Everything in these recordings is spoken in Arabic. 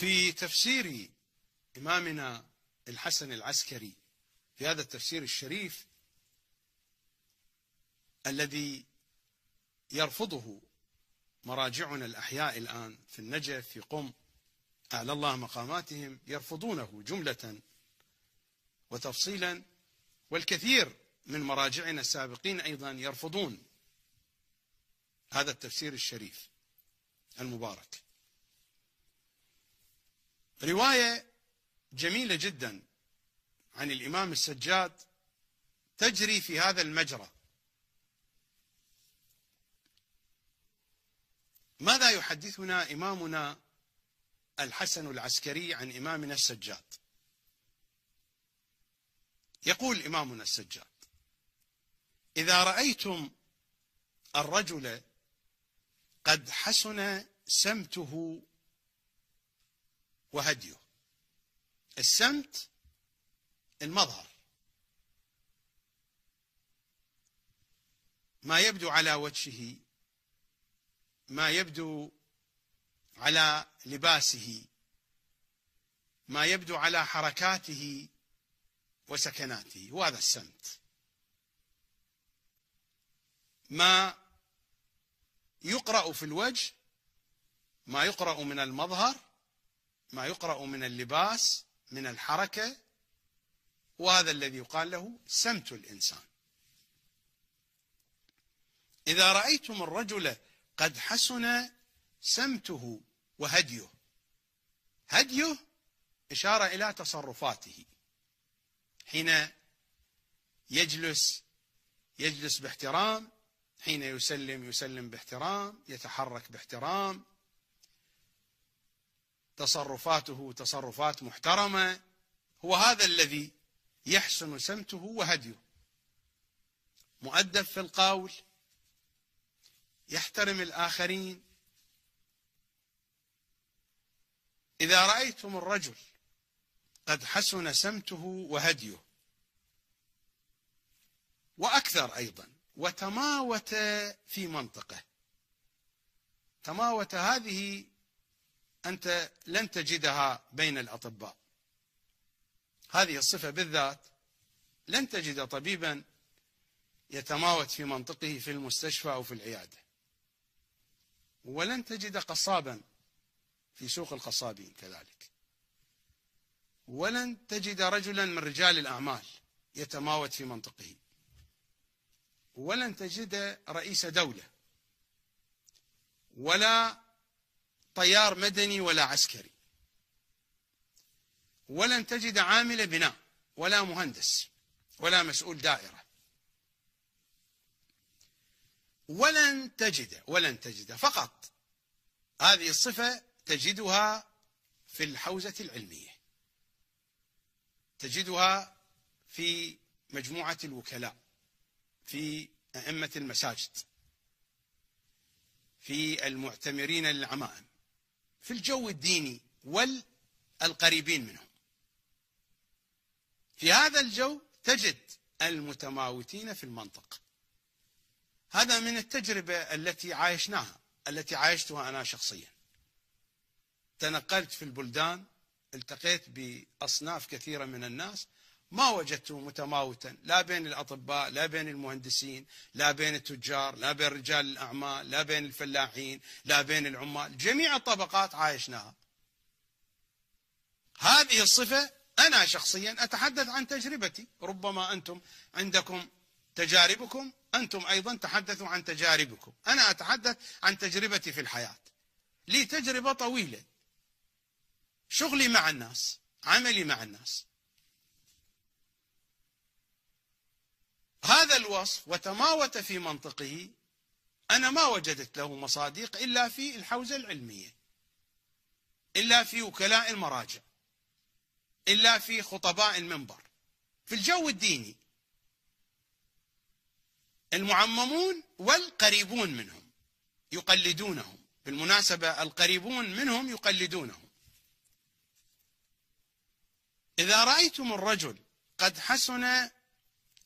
في تفسير إمامنا الحسن العسكري في هذا التفسير الشريف الذي يرفضه مراجعنا الأحياء الآن في النجف في قم أعلى الله مقاماتهم يرفضونه جملة وتفصيلا والكثير من مراجعنا السابقين أيضا يرفضون هذا التفسير الشريف المبارك روايه جميله جدا عن الامام السجاد تجري في هذا المجرى ماذا يحدثنا امامنا الحسن العسكري عن امامنا السجاد يقول امامنا السجاد اذا رايتم الرجل قد حسن سمته وهديه السمت المظهر ما يبدو على وجهه ما يبدو على لباسه ما يبدو على حركاته وسكناته وهذا السمت ما يقرا في الوجه ما يقرا من المظهر ما يقرأ من اللباس من الحركة وهذا الذي يقال له سمت الإنسان إذا رأيتم الرجل قد حسن سمته وهديه هديه إشارة إلى تصرفاته حين يجلس يجلس باحترام حين يسلم يسلم باحترام يتحرك باحترام تصرفاته تصرفات محترمه هو هذا الذي يحسن سمته وهديه مؤدب في القول يحترم الاخرين اذا رايتم الرجل قد حسن سمته وهديه واكثر ايضا وتماوت في منطقه تماوت هذه انت لن تجدها بين الاطباء هذه الصفه بالذات لن تجد طبيبا يتماوت في منطقه في المستشفى او في العياده ولن تجد قصابا في سوق القصابين كذلك ولن تجد رجلا من رجال الاعمال يتماوت في منطقه ولن تجد رئيس دوله ولا طيار مدني ولا عسكري ولن تجد عامل بناء ولا مهندس ولا مسؤول دائرة ولن تجد ولن تجد فقط هذه الصفة تجدها في الحوزة العلمية تجدها في مجموعة الوكلاء في أئمة المساجد في المعتمرين للعمائم في الجو الديني والقريبين منه في هذا الجو تجد المتماوتين في المنطقة هذا من التجربة التي عايشناها التي عايشتها أنا شخصيا تنقلت في البلدان التقيت بأصناف كثيرة من الناس ما وجدته متماوتا لا بين الاطباء لا بين المهندسين لا بين التجار لا بين رجال الاعمال لا بين الفلاحين لا بين العمال جميع الطبقات عايشناها هذه الصفه انا شخصيا اتحدث عن تجربتي ربما انتم عندكم تجاربكم انتم ايضا تحدثوا عن تجاربكم انا اتحدث عن تجربتي في الحياه لي تجربه طويله شغلي مع الناس عملي مع الناس هذا الوصف وتماوت في منطقه أنا ما وجدت له مصادق إلا في الحوزة العلمية إلا في وكلاء المراجع إلا في خطباء المنبر في الجو الديني المعممون والقريبون منهم يقلدونهم بالمناسبة القريبون منهم يقلدونهم إذا رأيتم الرجل قد حسن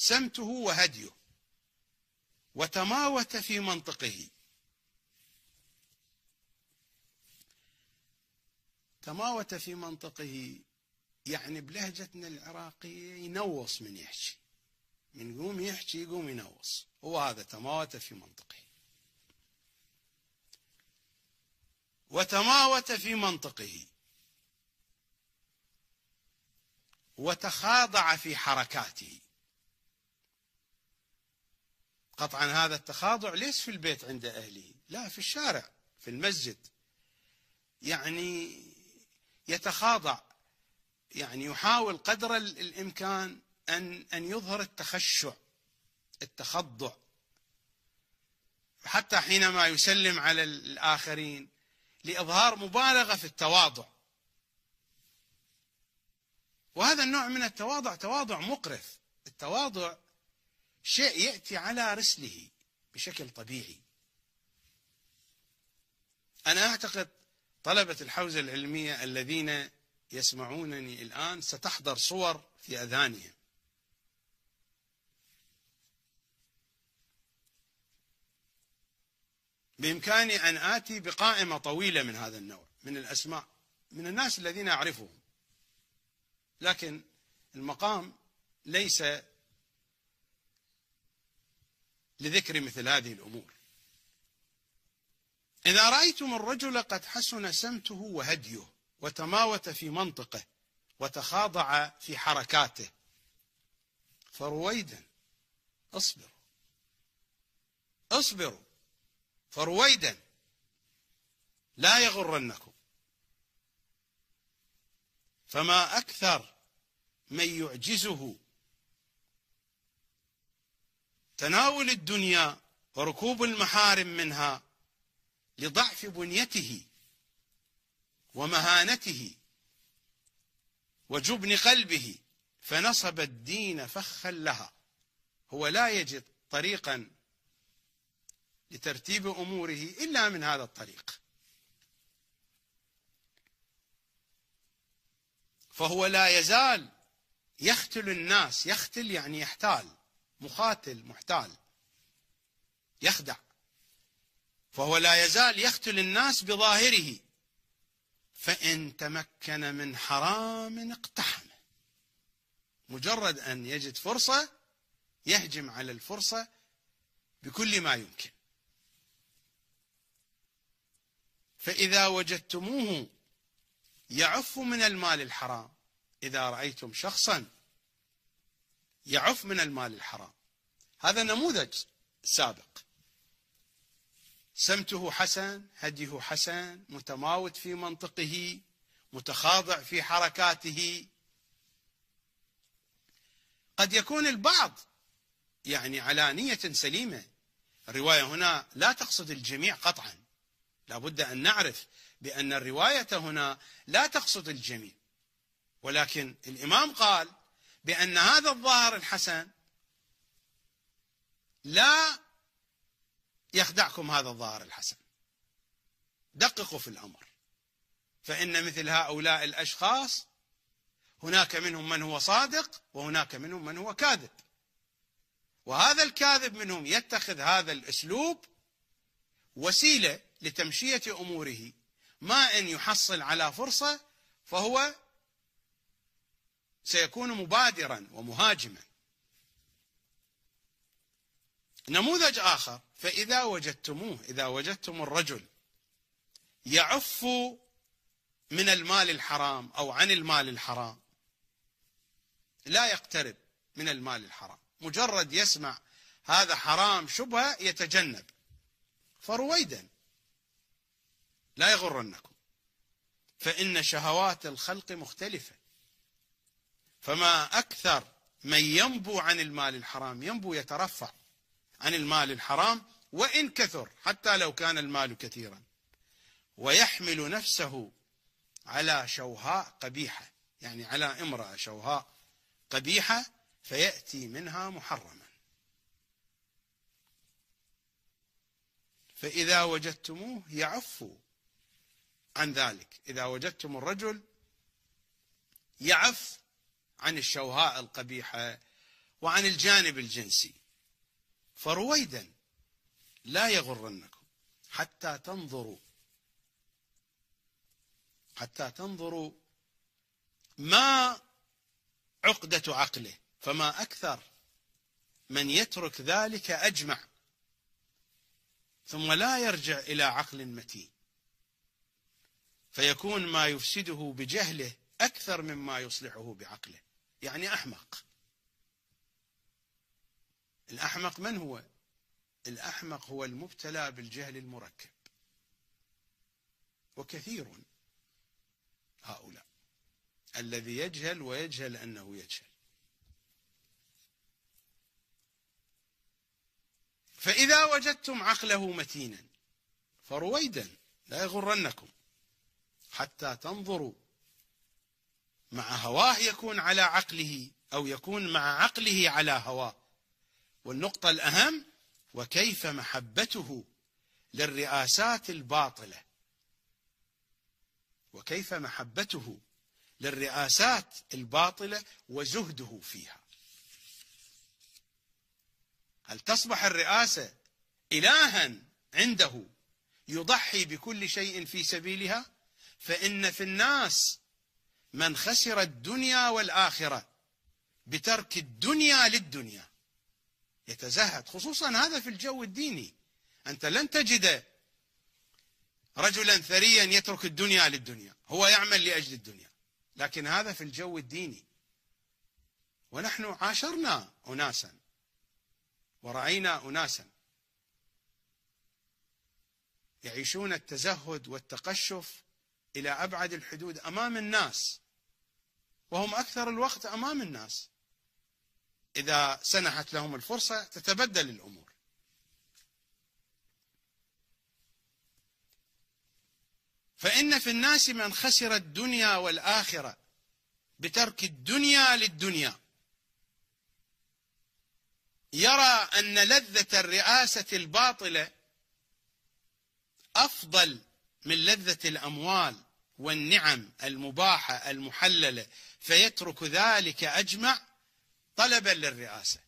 سمته وهديه وتماوت في منطقه تماوت في منطقه يعني بلهجتنا العراقية ينوص من يحكي من يقوم يحكي يقوم ينوص هو هذا تماوت في منطقه وتماوت في منطقه وتخاضع في حركاته قطعا هذا التخاضع ليس في البيت عند أهله لا في الشارع في المسجد يعني يتخاضع يعني يحاول قدر الإمكان أن أن يظهر التخشع التخضع حتى حينما يسلم على الآخرين لإظهار مبالغة في التواضع وهذا النوع من التواضع تواضع مقرف التواضع شيء يأتي على رسله بشكل طبيعي أنا أعتقد طلبة الحوزة العلمية الذين يسمعونني الآن ستحضر صور في أذانهم بإمكاني أن آتي بقائمة طويلة من هذا النوع من الأسماء من الناس الذين أعرفهم لكن المقام ليس لذكر مثل هذه الامور. اذا رايتم الرجل قد حسن سمته وهديه وتماوت في منطقه وتخاضع في حركاته فرويدا اصبروا اصبروا فرويدا لا يغرنكم فما اكثر من يعجزه تناول الدنيا وركوب المحارم منها لضعف بنيته ومهانته وجبن قلبه فنصب الدين فخا لها هو لا يجد طريقا لترتيب اموره الا من هذا الطريق فهو لا يزال يختل الناس يختل يعني يحتال مخاتل محتال يخدع فهو لا يزال يقتل الناس بظاهره فإن تمكن من حرام اقتحمه مجرد أن يجد فرصة يهجم على الفرصة بكل ما يمكن فإذا وجدتموه يعف من المال الحرام إذا رأيتم شخصا يعف من المال الحرام هذا نموذج سابق سمته حسن هديه حسن متماوت في منطقه متخاضع في حركاته قد يكون البعض يعني على نية سليمة الرواية هنا لا تقصد الجميع قطعا لابد أن نعرف بأن الرواية هنا لا تقصد الجميع ولكن الإمام قال بأن هذا الظاهر الحسن لا يخدعكم هذا الظاهر الحسن دققوا في الأمر فإن مثل هؤلاء الأشخاص هناك منهم من هو صادق وهناك منهم من هو كاذب وهذا الكاذب منهم يتخذ هذا الأسلوب وسيلة لتمشية أموره ما إن يحصل على فرصة فهو سيكون مبادرا ومهاجما نموذج آخر فإذا وجدتموه إذا وجدتم الرجل يعف من المال الحرام أو عن المال الحرام لا يقترب من المال الحرام مجرد يسمع هذا حرام شبهة يتجنب فرويدا لا يغرنكم فإن شهوات الخلق مختلفة فما اكثر من ينبو عن المال الحرام ينبو يترفع عن المال الحرام وان كثر حتى لو كان المال كثيرا ويحمل نفسه على شوهاء قبيحه يعني على امراه شوهاء قبيحه فياتي منها محرما فاذا وجدتموه يعفو عن ذلك اذا وجدتم الرجل يعف عن الشوهاء القبيحة وعن الجانب الجنسي فرويدا لا يغرنكم حتى تنظروا حتى تنظروا ما عقدة عقله فما أكثر من يترك ذلك أجمع ثم لا يرجع إلى عقل متين فيكون ما يفسده بجهله أكثر مما يصلحه بعقله يعني أحمق الأحمق من هو؟ الأحمق هو المبتلى بالجهل المركب وكثير هؤلاء الذي يجهل ويجهل أنه يجهل فإذا وجدتم عقله متينا فرويدا لا يغرنكم حتى تنظروا مع هواه يكون على عقله او يكون مع عقله على هواه والنقطه الاهم وكيف محبته للرئاسات الباطله وكيف محبته للرئاسات الباطله وزهده فيها هل تصبح الرئاسه الها عنده يضحي بكل شيء في سبيلها فان في الناس من خسر الدنيا والآخرة بترك الدنيا للدنيا يتزهد خصوصا هذا في الجو الديني أنت لن تجد رجلا ثريا يترك الدنيا للدنيا هو يعمل لأجل الدنيا لكن هذا في الجو الديني ونحن عاشرنا أناسا ورأينا أناسا يعيشون التزهد والتقشف الى ابعد الحدود امام الناس وهم اكثر الوقت امام الناس اذا سنحت لهم الفرصه تتبدل الامور فان في الناس من خسر الدنيا والاخره بترك الدنيا للدنيا يرى ان لذه الرئاسه الباطله افضل من لذه الاموال والنعم المباحة المحللة فيترك ذلك أجمع طلبا للرئاسة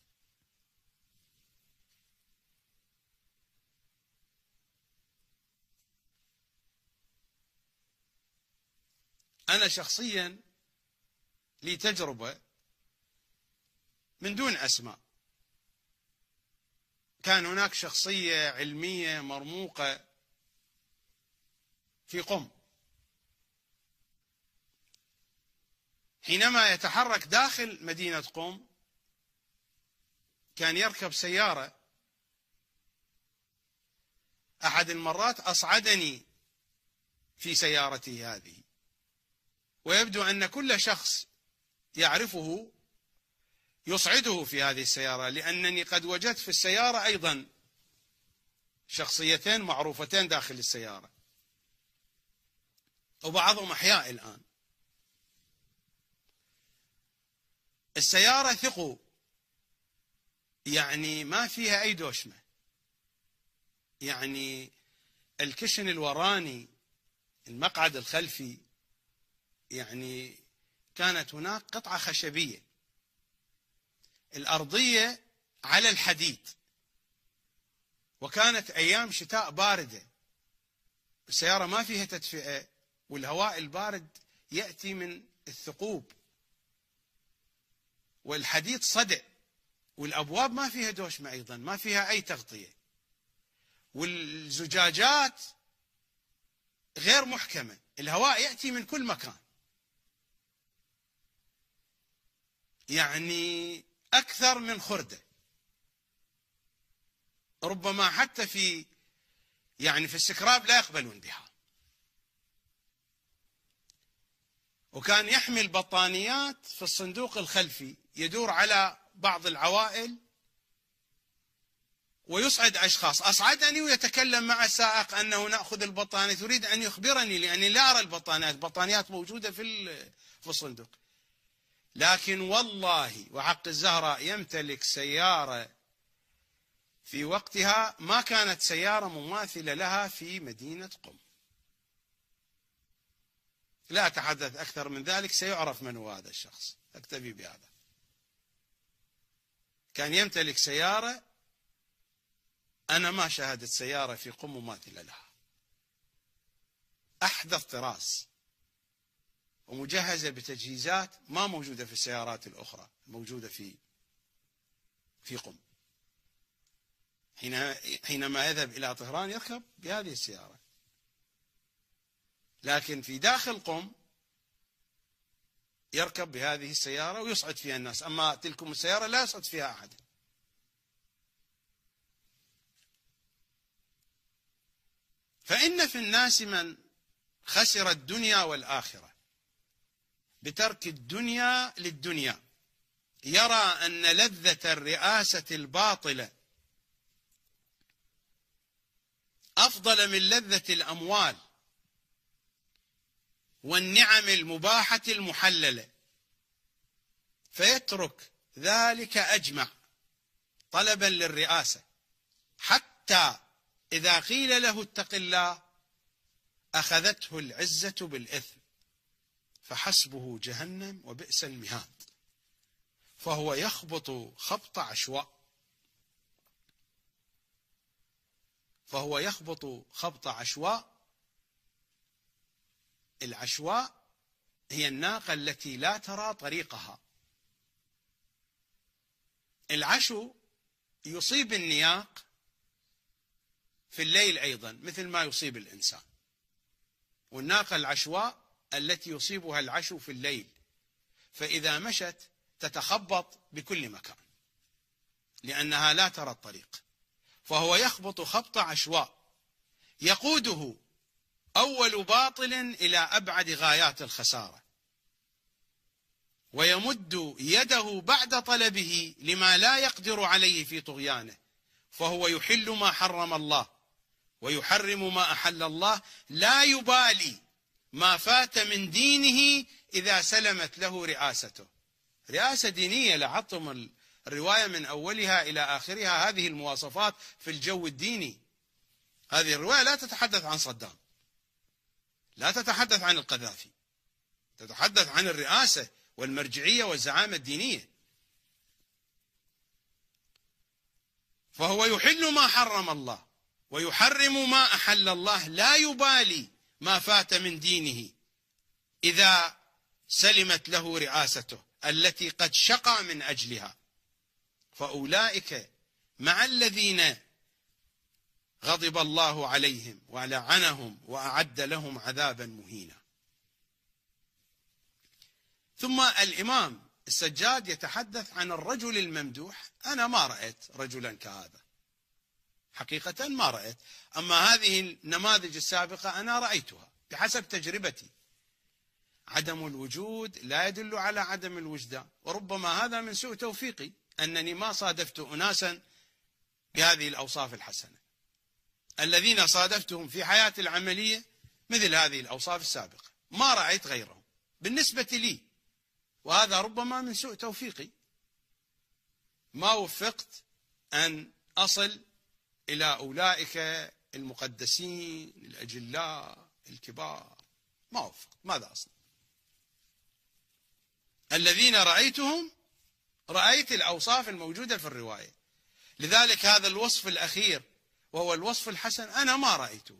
أنا شخصيا لي تجربة من دون أسماء كان هناك شخصية علمية مرموقة في قم حينما يتحرك داخل مدينة قوم كان يركب سيارة أحد المرات أصعدني في سيارتي هذه ويبدو أن كل شخص يعرفه يصعده في هذه السيارة لأنني قد وجدت في السيارة أيضا شخصيتين معروفتين داخل السيارة وبعضهم أحياء الآن السيارة ثقوا يعني ما فيها أي دوشمة يعني الكشن الوراني المقعد الخلفي يعني كانت هناك قطعة خشبية الأرضية على الحديد وكانت أيام شتاء باردة السيارة ما فيها تدفئة والهواء البارد يأتي من الثقوب والحديد صدع والابواب ما فيها دوشمه ايضا ما فيها اي تغطيه والزجاجات غير محكمه الهواء ياتي من كل مكان يعني اكثر من خرده ربما حتى في يعني في السكراب لا يقبلون بها وكان يحمل بطانيات في الصندوق الخلفي يدور على بعض العوائل ويصعد أشخاص أصعدني ويتكلم مع السائق أنه نأخذ البطانة تريد أن يخبرني لأني لا أرى البطانات البطانيات موجودة في في الصندوق لكن والله وحق الزهراء يمتلك سيارة في وقتها ما كانت سيارة مماثلة لها في مدينة قم لا أتحدث أكثر من ذلك سيعرف من هو هذا الشخص أكتفي بهذا كان يمتلك سيارة أنا ما شاهدت سيارة في قم مماثلة لها أحدث طراز ومجهزة بتجهيزات ما موجودة في السيارات الأخرى موجودة في في قم حين حينما يذهب إلى طهران يركب بهذه السيارة لكن في داخل قم يركب بهذه السيارة ويصعد فيها الناس أما تلكم السيارة لا يصعد فيها أحد فإن في الناس من خسر الدنيا والآخرة بترك الدنيا للدنيا يرى أن لذة الرئاسة الباطلة أفضل من لذة الأموال والنعم المباحة المحللة فيترك ذلك أجمع طلبا للرئاسة حتى إذا قيل له اتق الله أخذته العزة بالإثم فحسبه جهنم وبئس المهاد فهو يخبط خبط عشواء فهو يخبط خبط عشواء العشواء هي الناقة التي لا ترى طريقها العشو يصيب النياق في الليل أيضا مثل ما يصيب الإنسان والناقة العشواء التي يصيبها العشو في الليل فإذا مشت تتخبط بكل مكان لأنها لا ترى الطريق فهو يخبط خبط عشواء يقوده أول باطل إلى أبعد غايات الخسارة ويمد يده بعد طلبه لما لا يقدر عليه في طغيانه فهو يحل ما حرم الله ويحرم ما أحل الله لا يبالي ما فات من دينه إذا سلمت له رئاسته رئاسة دينية لعطم الرواية من أولها إلى آخرها هذه المواصفات في الجو الديني هذه الرواية لا تتحدث عن صدام لا تتحدث عن القذافي تتحدث عن الرئاسة والمرجعية والزعامة الدينية فهو يحل ما حرم الله ويحرم ما أحل الله لا يبالي ما فات من دينه إذا سلمت له رئاسته التي قد شقى من أجلها فأولئك مع الذين غضب الله عليهم ولعنهم واعد لهم عذابا مهينا. ثم الامام السجاد يتحدث عن الرجل الممدوح، انا ما رايت رجلا كهذا. حقيقة ما رايت، اما هذه النماذج السابقة انا رايتها بحسب تجربتي. عدم الوجود لا يدل على عدم الوجدان، وربما هذا من سوء توفيقي انني ما صادفت اناسا بهذه الاوصاف الحسنه. الذين صادفتهم في حياتي العملية مثل هذه الأوصاف السابقة ما رأيت غيرهم بالنسبة لي وهذا ربما من سوء توفيقي ما وفقت أن أصل إلى أولئك المقدسين الأجلاء الكبار ما وفقت ماذا أصنع الذين رأيتهم رأيت الأوصاف الموجودة في الرواية لذلك هذا الوصف الأخير وهو الوصف الحسن أنا ما رأيته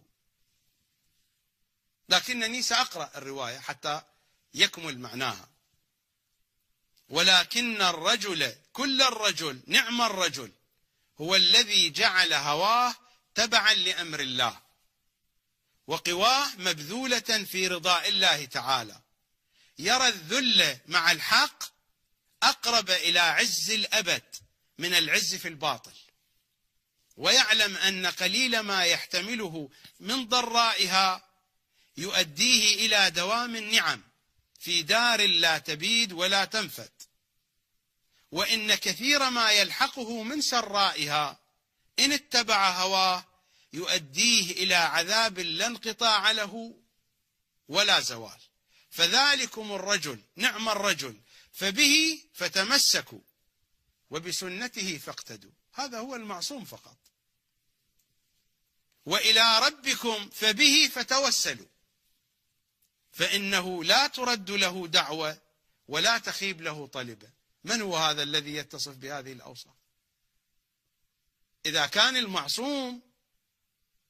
لكنني سأقرأ الرواية حتى يكمل معناها ولكن الرجل كل الرجل نعم الرجل هو الذي جعل هواه تبعا لأمر الله وقواه مبذولة في رضاء الله تعالى يرى الذل مع الحق أقرب إلى عز الأبد من العز في الباطل ويعلم ان قليل ما يحتمله من ضرائها يؤديه الى دوام النعم في دار لا تبيد ولا تنفد وان كثير ما يلحقه من سرائها ان اتبع هواه يؤديه الى عذاب لا انقطاع له ولا زوال فذلكم الرجل نعم الرجل فبه فتمسكوا وبسنته فاقتدوا هذا هو المعصوم فقط والى ربكم فبه فتوسلوا فانه لا ترد له دعوه ولا تخيب له طلبه من هو هذا الذي يتصف بهذه الاوصاف اذا كان المعصوم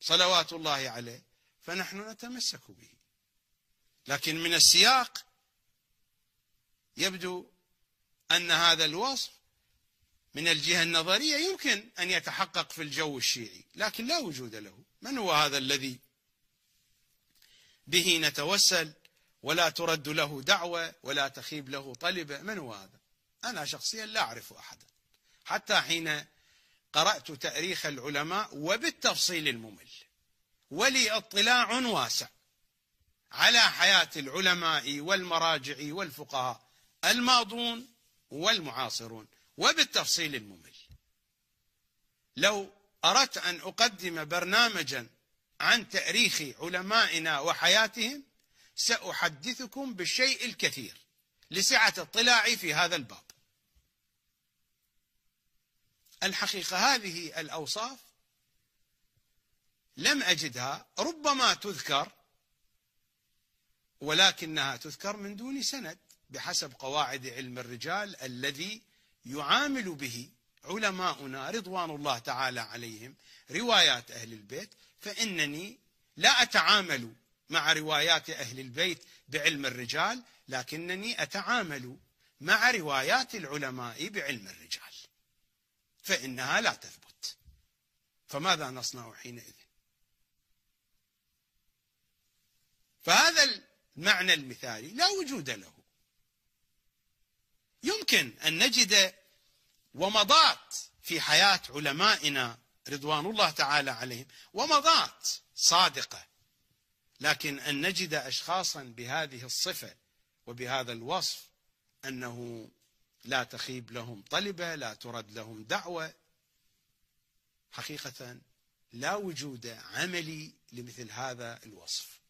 صلوات الله عليه فنحن نتمسك به لكن من السياق يبدو ان هذا الوصف من الجهة النظرية يمكن أن يتحقق في الجو الشيعي لكن لا وجود له من هو هذا الذي به نتوسل ولا ترد له دعوة ولا تخيب له طلبة من هو هذا أنا شخصيا لا أعرف أحدا حتى حين قرأت تأريخ العلماء وبالتفصيل الممل ولي اطلاع واسع على حياة العلماء والمراجع والفقهاء الماضون والمعاصرون وبالتفصيل الممل لو أردت أن أقدم برنامجا عن تاريخ علمائنا وحياتهم سأحدثكم بالشيء الكثير لسعة اطلاعي في هذا الباب الحقيقة هذه الأوصاف لم أجدها ربما تذكر ولكنها تذكر من دون سند بحسب قواعد علم الرجال الذي يعامل به علماؤنا رضوان الله تعالى عليهم روايات اهل البيت فانني لا اتعامل مع روايات اهل البيت بعلم الرجال لكنني اتعامل مع روايات العلماء بعلم الرجال فانها لا تثبت فماذا نصنع حينئذ فهذا المعنى المثالي لا وجود له يمكن أن نجد ومضات في حياة علمائنا رضوان الله تعالى عليهم ومضات صادقة لكن أن نجد أشخاصا بهذه الصفة وبهذا الوصف أنه لا تخيب لهم طلبة لا ترد لهم دعوة حقيقة لا وجود عملي لمثل هذا الوصف